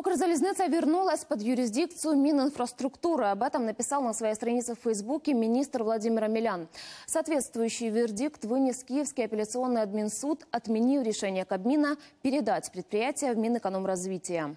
Укрзалезница вернулась под юрисдикцию Мининфраструктуры. Об этом написал на своей странице в Фейсбуке министр Владимир Амелян. Соответствующий вердикт вынес Киевский апелляционный админсуд, отменив решение Кабмина передать предприятие в Минэкономразвитие.